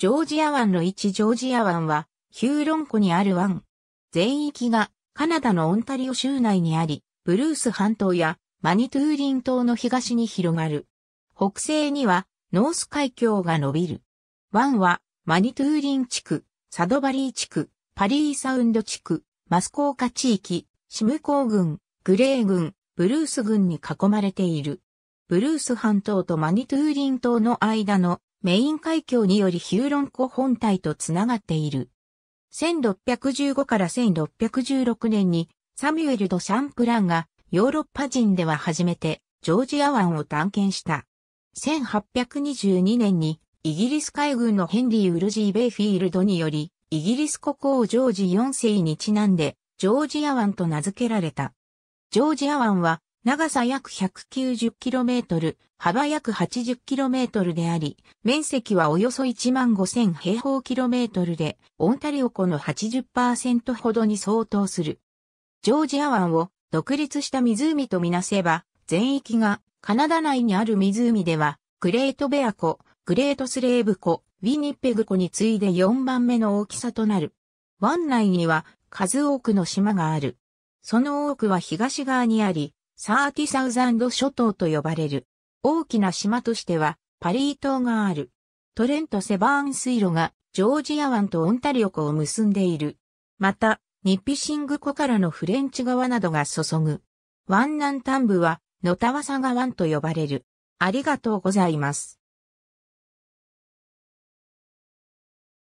ジョージア湾の一ジョージア湾は、ヒューロン湖にある湾。全域がカナダのオンタリオ州内にあり、ブルース半島やマニトゥーリン島の東に広がる。北西にはノース海峡が伸びる。湾はマニトゥーリン地区、サドバリー地区、パリーサウンド地区、マスコーカ地域、シムコー郡、グレー郡、ブルース郡に囲まれている。ブルース半島とマニトゥーリン島の間のメイン海峡によりヒューロン湖本体とつながっている。1615から1616年にサミュエル・ド・シャンプランがヨーロッパ人では初めてジョージア湾を探検した。1822年にイギリス海軍のヘンリー・ウルジー・ベイフィールドによりイギリス国王ジョージ4世にちなんでジョージア湾と名付けられた。ジョージア湾は長さ約 190km、幅約 80km であり、面積はおよそ1万5000平方キロメートルで、オンタリオ湖の80%ほどに相当する。ジョージア湾を独立した湖とみなせば、全域がカナダ内にある湖では、グレートベア湖、グレートスレーブ湖、ウィニッペグ湖に次いで4番目の大きさとなる。湾内には数多くの島がある。その多くは東側にあり、サーティサウザンド諸島と呼ばれる。大きな島としては、パリー島がある。トレント・セバーン水路が、ジョージア湾とオンタリオ湖を結んでいる。また、ニッピシング湖からのフレンチ川などが注ぐ。湾南端部は、ノタワサ川湾と呼ばれる。ありがとうございます。